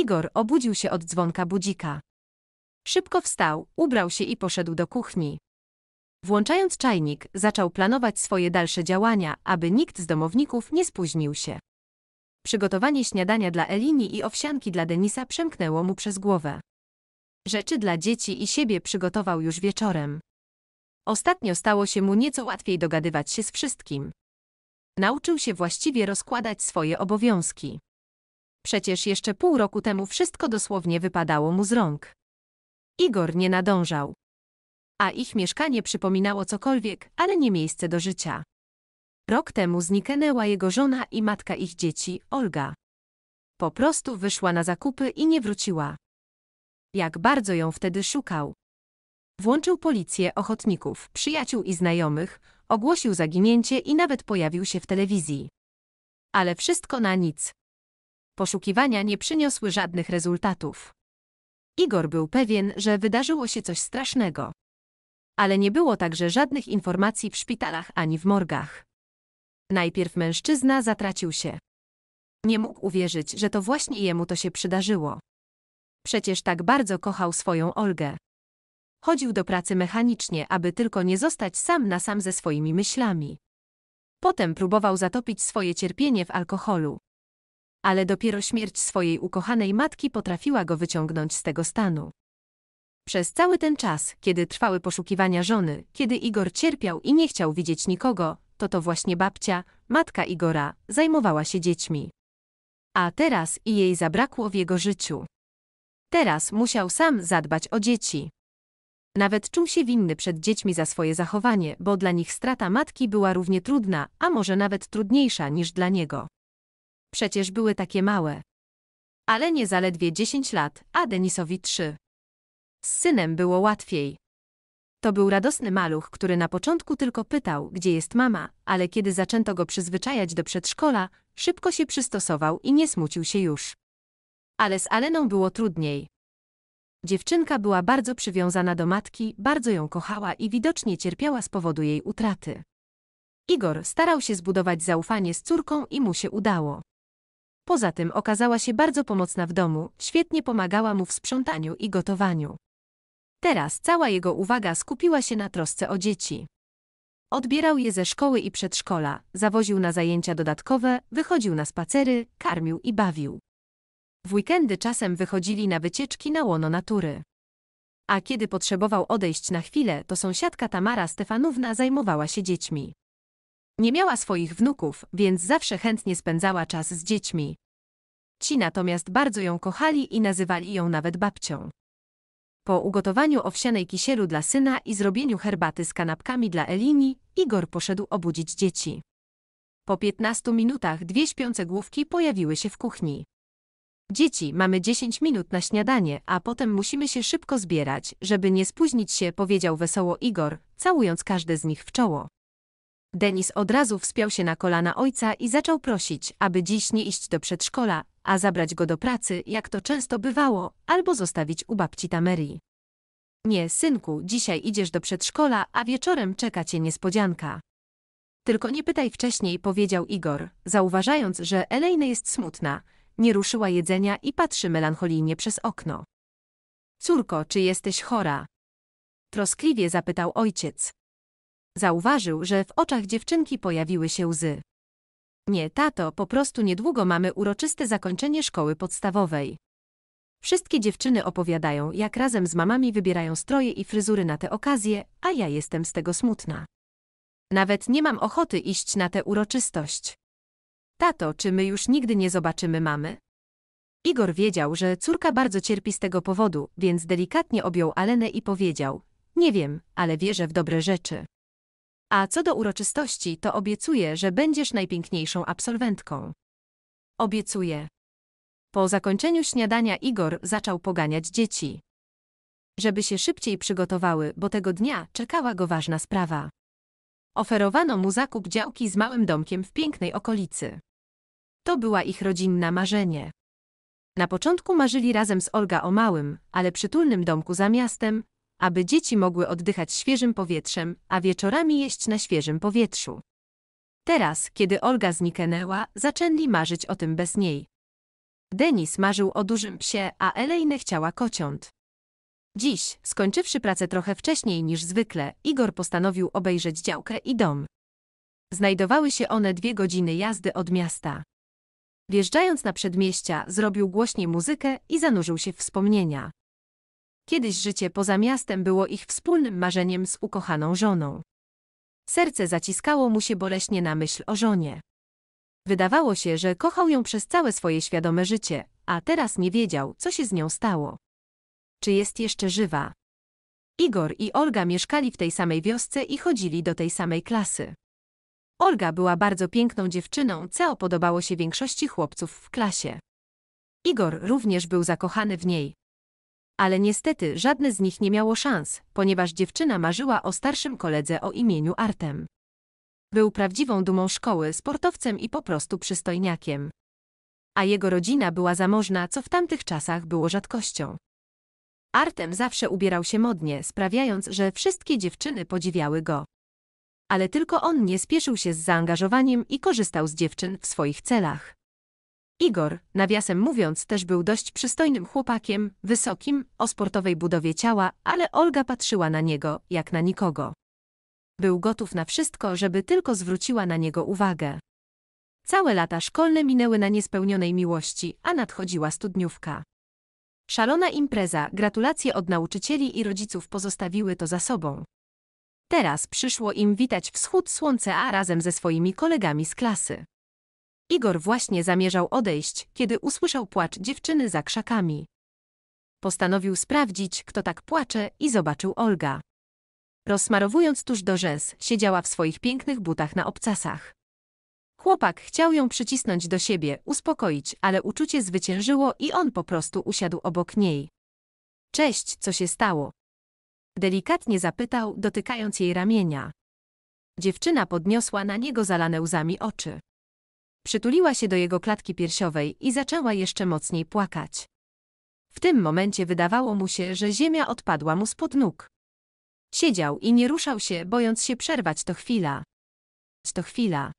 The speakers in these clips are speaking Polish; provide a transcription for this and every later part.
Igor obudził się od dzwonka budzika. Szybko wstał, ubrał się i poszedł do kuchni. Włączając czajnik, zaczął planować swoje dalsze działania, aby nikt z domowników nie spóźnił się. Przygotowanie śniadania dla Elini i owsianki dla Denisa przemknęło mu przez głowę. Rzeczy dla dzieci i siebie przygotował już wieczorem. Ostatnio stało się mu nieco łatwiej dogadywać się z wszystkim. Nauczył się właściwie rozkładać swoje obowiązki. Przecież jeszcze pół roku temu wszystko dosłownie wypadało mu z rąk. Igor nie nadążał. A ich mieszkanie przypominało cokolwiek, ale nie miejsce do życia. Rok temu zniknęła jego żona i matka ich dzieci, Olga. Po prostu wyszła na zakupy i nie wróciła. Jak bardzo ją wtedy szukał. Włączył policję ochotników, przyjaciół i znajomych, ogłosił zaginięcie i nawet pojawił się w telewizji. Ale wszystko na nic. Poszukiwania nie przyniosły żadnych rezultatów. Igor był pewien, że wydarzyło się coś strasznego. Ale nie było także żadnych informacji w szpitalach ani w morgach. Najpierw mężczyzna zatracił się. Nie mógł uwierzyć, że to właśnie jemu to się przydarzyło. Przecież tak bardzo kochał swoją Olgę. Chodził do pracy mechanicznie, aby tylko nie zostać sam na sam ze swoimi myślami. Potem próbował zatopić swoje cierpienie w alkoholu ale dopiero śmierć swojej ukochanej matki potrafiła go wyciągnąć z tego stanu. Przez cały ten czas, kiedy trwały poszukiwania żony, kiedy Igor cierpiał i nie chciał widzieć nikogo, to to właśnie babcia, matka Igora, zajmowała się dziećmi. A teraz i jej zabrakło w jego życiu. Teraz musiał sam zadbać o dzieci. Nawet czuł się winny przed dziećmi za swoje zachowanie, bo dla nich strata matki była równie trudna, a może nawet trudniejsza niż dla niego. Przecież były takie małe. Ale nie zaledwie 10 lat, a Denisowi 3. Z synem było łatwiej. To był radosny maluch, który na początku tylko pytał, gdzie jest mama, ale kiedy zaczęto go przyzwyczajać do przedszkola, szybko się przystosował i nie smucił się już. Ale z Aleną było trudniej. Dziewczynka była bardzo przywiązana do matki, bardzo ją kochała i widocznie cierpiała z powodu jej utraty. Igor starał się zbudować zaufanie z córką i mu się udało. Poza tym okazała się bardzo pomocna w domu, świetnie pomagała mu w sprzątaniu i gotowaniu. Teraz cała jego uwaga skupiła się na trosce o dzieci. Odbierał je ze szkoły i przedszkola, zawoził na zajęcia dodatkowe, wychodził na spacery, karmił i bawił. W weekendy czasem wychodzili na wycieczki na łono natury. A kiedy potrzebował odejść na chwilę, to sąsiadka Tamara Stefanówna zajmowała się dziećmi. Nie miała swoich wnuków, więc zawsze chętnie spędzała czas z dziećmi. Ci natomiast bardzo ją kochali i nazywali ją nawet babcią. Po ugotowaniu owsianej kisielu dla syna i zrobieniu herbaty z kanapkami dla Elini, Igor poszedł obudzić dzieci. Po 15 minutach dwie śpiące główki pojawiły się w kuchni. Dzieci, mamy 10 minut na śniadanie, a potem musimy się szybko zbierać, żeby nie spóźnić się, powiedział wesoło Igor, całując każde z nich w czoło. Denis od razu wspiął się na kolana ojca i zaczął prosić, aby dziś nie iść do przedszkola, a zabrać go do pracy, jak to często bywało, albo zostawić u babci Tamerii. Nie, synku, dzisiaj idziesz do przedszkola, a wieczorem czeka cię niespodzianka. Tylko nie pytaj wcześniej, powiedział Igor, zauważając, że Elaine jest smutna, nie ruszyła jedzenia i patrzy melancholijnie przez okno. Córko, czy jesteś chora? Troskliwie zapytał ojciec. Zauważył, że w oczach dziewczynki pojawiły się łzy. Nie, tato, po prostu niedługo mamy uroczyste zakończenie szkoły podstawowej. Wszystkie dziewczyny opowiadają, jak razem z mamami wybierają stroje i fryzury na te okazje, a ja jestem z tego smutna. Nawet nie mam ochoty iść na tę uroczystość. Tato, czy my już nigdy nie zobaczymy mamy? Igor wiedział, że córka bardzo cierpi z tego powodu, więc delikatnie objął Alenę i powiedział: Nie wiem, ale wierzę w dobre rzeczy. A co do uroczystości, to obiecuję, że będziesz najpiękniejszą absolwentką. Obiecuję. Po zakończeniu śniadania Igor zaczął poganiać dzieci. Żeby się szybciej przygotowały, bo tego dnia czekała go ważna sprawa. Oferowano mu zakup działki z małym domkiem w pięknej okolicy. To była ich rodzinna marzenie. Na początku marzyli razem z Olga o małym, ale przytulnym domku za miastem, aby dzieci mogły oddychać świeżym powietrzem, a wieczorami jeść na świeżym powietrzu. Teraz, kiedy Olga zniknęła, zaczęli marzyć o tym bez niej. Denis marzył o dużym psie, a Elaine chciała kociąt. Dziś, skończywszy pracę trochę wcześniej niż zwykle, Igor postanowił obejrzeć działkę i dom. Znajdowały się one dwie godziny jazdy od miasta. Wjeżdżając na przedmieścia, zrobił głośniej muzykę i zanurzył się w wspomnienia. Kiedyś życie poza miastem było ich wspólnym marzeniem z ukochaną żoną. Serce zaciskało mu się boleśnie na myśl o żonie. Wydawało się, że kochał ją przez całe swoje świadome życie, a teraz nie wiedział, co się z nią stało. Czy jest jeszcze żywa? Igor i Olga mieszkali w tej samej wiosce i chodzili do tej samej klasy. Olga była bardzo piękną dziewczyną, co podobało się większości chłopców w klasie. Igor również był zakochany w niej, ale niestety żadne z nich nie miało szans, ponieważ dziewczyna marzyła o starszym koledze o imieniu Artem. Był prawdziwą dumą szkoły, sportowcem i po prostu przystojniakiem. A jego rodzina była zamożna, co w tamtych czasach było rzadkością. Artem zawsze ubierał się modnie, sprawiając, że wszystkie dziewczyny podziwiały go. Ale tylko on nie spieszył się z zaangażowaniem i korzystał z dziewczyn w swoich celach. Igor, nawiasem mówiąc, też był dość przystojnym chłopakiem, wysokim, o sportowej budowie ciała, ale Olga patrzyła na niego, jak na nikogo. Był gotów na wszystko, żeby tylko zwróciła na niego uwagę. Całe lata szkolne minęły na niespełnionej miłości, a nadchodziła studniówka. Szalona impreza, gratulacje od nauczycieli i rodziców pozostawiły to za sobą. Teraz przyszło im witać wschód słońca, a razem ze swoimi kolegami z klasy. Igor właśnie zamierzał odejść, kiedy usłyszał płacz dziewczyny za krzakami. Postanowił sprawdzić, kto tak płacze i zobaczył Olga. Rozsmarowując tuż do rzęs, siedziała w swoich pięknych butach na obcasach. Chłopak chciał ją przycisnąć do siebie, uspokoić, ale uczucie zwyciężyło i on po prostu usiadł obok niej. Cześć, co się stało? Delikatnie zapytał, dotykając jej ramienia. Dziewczyna podniosła na niego zalane łzami oczy. Przytuliła się do jego klatki piersiowej i zaczęła jeszcze mocniej płakać. W tym momencie wydawało mu się, że ziemia odpadła mu spod nóg. Siedział i nie ruszał się, bojąc się przerwać to chwila. To chwila.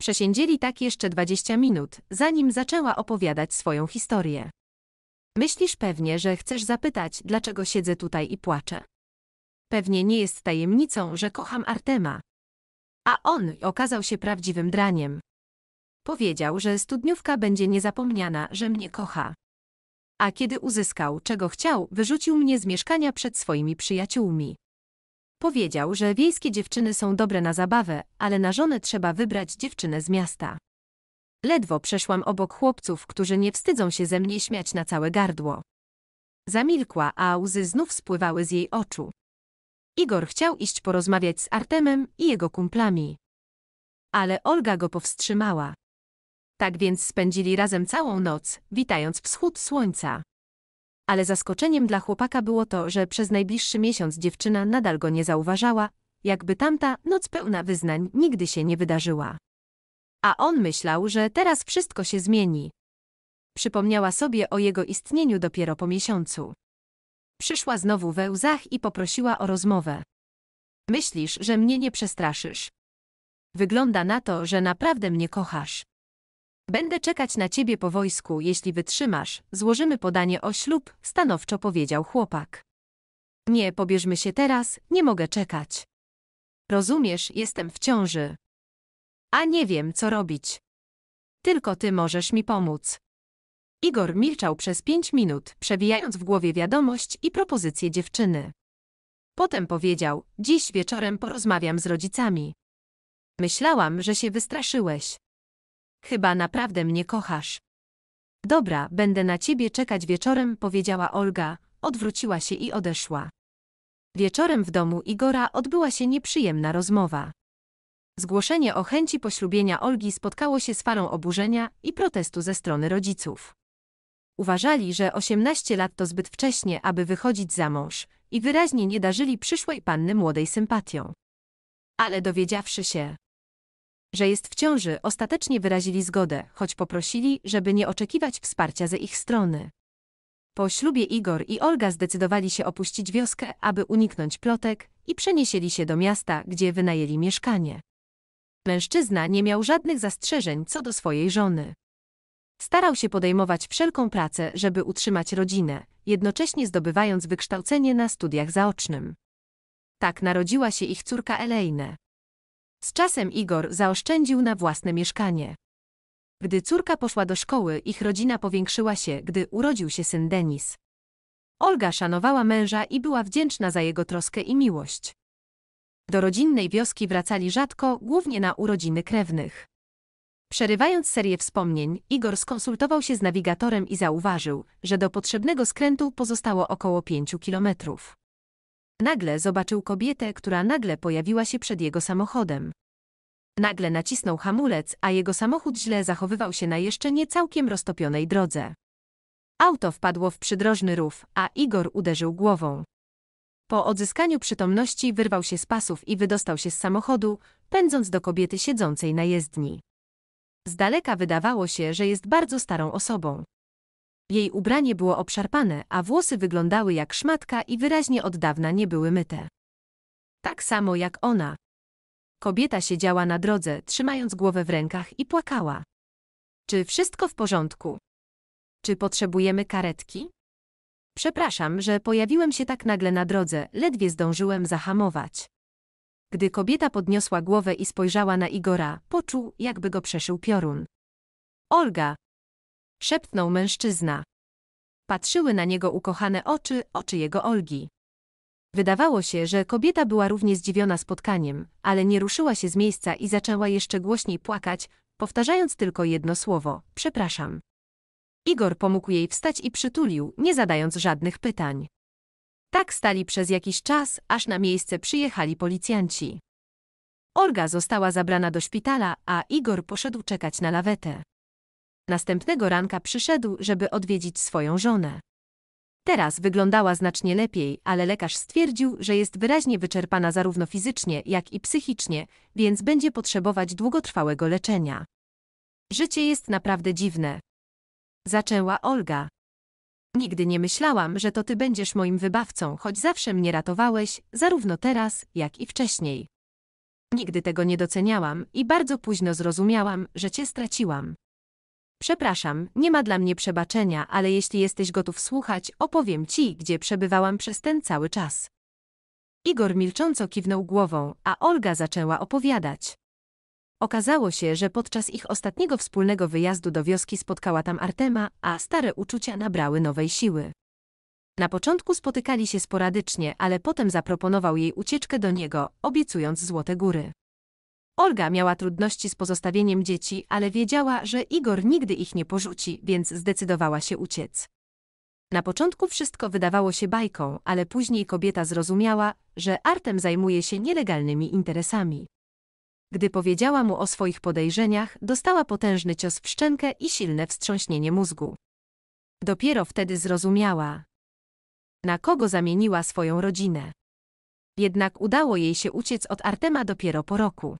Przesiedzieli tak jeszcze dwadzieścia minut, zanim zaczęła opowiadać swoją historię. Myślisz pewnie, że chcesz zapytać, dlaczego siedzę tutaj i płaczę. Pewnie nie jest tajemnicą, że kocham Artema. A on okazał się prawdziwym draniem. Powiedział, że studniówka będzie niezapomniana, że mnie kocha. A kiedy uzyskał, czego chciał, wyrzucił mnie z mieszkania przed swoimi przyjaciółmi. Powiedział, że wiejskie dziewczyny są dobre na zabawę, ale na żonę trzeba wybrać dziewczynę z miasta. Ledwo przeszłam obok chłopców, którzy nie wstydzą się ze mnie śmiać na całe gardło. Zamilkła, a łzy znów spływały z jej oczu. Igor chciał iść porozmawiać z Artemem i jego kumplami. Ale Olga go powstrzymała. Tak więc spędzili razem całą noc, witając wschód słońca. Ale zaskoczeniem dla chłopaka było to, że przez najbliższy miesiąc dziewczyna nadal go nie zauważała, jakby tamta noc pełna wyznań nigdy się nie wydarzyła. A on myślał, że teraz wszystko się zmieni. Przypomniała sobie o jego istnieniu dopiero po miesiącu. Przyszła znowu we łzach i poprosiła o rozmowę. Myślisz, że mnie nie przestraszysz? Wygląda na to, że naprawdę mnie kochasz. Będę czekać na ciebie po wojsku, jeśli wytrzymasz, złożymy podanie o ślub, stanowczo powiedział chłopak. Nie, pobierzmy się teraz, nie mogę czekać. Rozumiesz, jestem w ciąży. A nie wiem, co robić. Tylko ty możesz mi pomóc. Igor milczał przez pięć minut, przewijając w głowie wiadomość i propozycję dziewczyny. Potem powiedział, dziś wieczorem porozmawiam z rodzicami. Myślałam, że się wystraszyłeś. Chyba naprawdę mnie kochasz. Dobra, będę na ciebie czekać wieczorem, powiedziała Olga, odwróciła się i odeszła. Wieczorem w domu Igora odbyła się nieprzyjemna rozmowa. Zgłoszenie o chęci poślubienia Olgi spotkało się z falą oburzenia i protestu ze strony rodziców. Uważali, że 18 lat to zbyt wcześnie, aby wychodzić za mąż i wyraźnie nie darzyli przyszłej panny młodej sympatią. Ale dowiedziawszy się, że jest w ciąży, ostatecznie wyrazili zgodę, choć poprosili, żeby nie oczekiwać wsparcia ze ich strony. Po ślubie Igor i Olga zdecydowali się opuścić wioskę, aby uniknąć plotek i przeniesieli się do miasta, gdzie wynajęli mieszkanie. Mężczyzna nie miał żadnych zastrzeżeń co do swojej żony. Starał się podejmować wszelką pracę, żeby utrzymać rodzinę, jednocześnie zdobywając wykształcenie na studiach zaocznym. Tak narodziła się ich córka Elejne. Z czasem Igor zaoszczędził na własne mieszkanie. Gdy córka poszła do szkoły, ich rodzina powiększyła się, gdy urodził się syn Denis. Olga szanowała męża i była wdzięczna za jego troskę i miłość. Do rodzinnej wioski wracali rzadko, głównie na urodziny krewnych. Przerywając serię wspomnień, Igor skonsultował się z nawigatorem i zauważył, że do potrzebnego skrętu pozostało około pięciu kilometrów. Nagle zobaczył kobietę, która nagle pojawiła się przed jego samochodem. Nagle nacisnął hamulec, a jego samochód źle zachowywał się na jeszcze nie całkiem roztopionej drodze. Auto wpadło w przydrożny rów, a Igor uderzył głową. Po odzyskaniu przytomności wyrwał się z pasów i wydostał się z samochodu, pędząc do kobiety siedzącej na jezdni. Z daleka wydawało się, że jest bardzo starą osobą. Jej ubranie było obszarpane, a włosy wyglądały jak szmatka i wyraźnie od dawna nie były myte. Tak samo jak ona. Kobieta siedziała na drodze, trzymając głowę w rękach i płakała. Czy wszystko w porządku? Czy potrzebujemy karetki? Przepraszam, że pojawiłem się tak nagle na drodze, ledwie zdążyłem zahamować. Gdy kobieta podniosła głowę i spojrzała na Igora, poczuł, jakby go przeszył piorun. Olga, szepnął mężczyzna. Patrzyły na niego ukochane oczy, oczy jego Olgi. Wydawało się, że kobieta była równie zdziwiona spotkaniem, ale nie ruszyła się z miejsca i zaczęła jeszcze głośniej płakać, powtarzając tylko jedno słowo: przepraszam. Igor pomógł jej wstać i przytulił, nie zadając żadnych pytań. Tak stali przez jakiś czas, aż na miejsce przyjechali policjanci. Olga została zabrana do szpitala, a Igor poszedł czekać na lawetę. Następnego ranka przyszedł, żeby odwiedzić swoją żonę. Teraz wyglądała znacznie lepiej, ale lekarz stwierdził, że jest wyraźnie wyczerpana zarówno fizycznie, jak i psychicznie, więc będzie potrzebować długotrwałego leczenia. Życie jest naprawdę dziwne. Zaczęła Olga. Nigdy nie myślałam, że to ty będziesz moim wybawcą, choć zawsze mnie ratowałeś, zarówno teraz, jak i wcześniej. Nigdy tego nie doceniałam i bardzo późno zrozumiałam, że cię straciłam. Przepraszam, nie ma dla mnie przebaczenia, ale jeśli jesteś gotów słuchać, opowiem ci, gdzie przebywałam przez ten cały czas. Igor milcząco kiwnął głową, a Olga zaczęła opowiadać. Okazało się, że podczas ich ostatniego wspólnego wyjazdu do wioski spotkała tam Artema, a stare uczucia nabrały nowej siły. Na początku spotykali się sporadycznie, ale potem zaproponował jej ucieczkę do niego, obiecując złote góry. Olga miała trudności z pozostawieniem dzieci, ale wiedziała, że Igor nigdy ich nie porzuci, więc zdecydowała się uciec. Na początku wszystko wydawało się bajką, ale później kobieta zrozumiała, że Artem zajmuje się nielegalnymi interesami. Gdy powiedziała mu o swoich podejrzeniach, dostała potężny cios w szczękę i silne wstrząśnienie mózgu. Dopiero wtedy zrozumiała, na kogo zamieniła swoją rodzinę. Jednak udało jej się uciec od Artema dopiero po roku.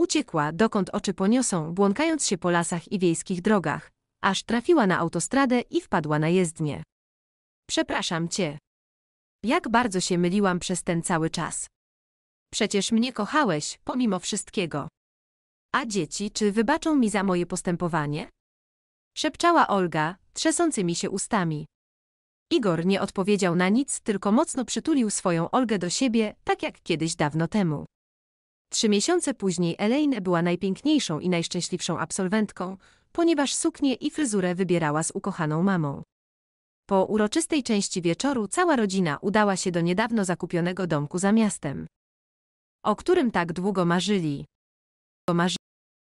Uciekła, dokąd oczy poniosą, błąkając się po lasach i wiejskich drogach, aż trafiła na autostradę i wpadła na jezdnię. Przepraszam cię. Jak bardzo się myliłam przez ten cały czas. Przecież mnie kochałeś, pomimo wszystkiego. A dzieci, czy wybaczą mi za moje postępowanie? Szepczała Olga, trzęsącymi się ustami. Igor nie odpowiedział na nic, tylko mocno przytulił swoją Olgę do siebie, tak jak kiedyś dawno temu. Trzy miesiące później Elaine była najpiękniejszą i najszczęśliwszą absolwentką, ponieważ suknię i fryzurę wybierała z ukochaną mamą. Po uroczystej części wieczoru cała rodzina udała się do niedawno zakupionego domku za miastem, o którym tak długo marzyli.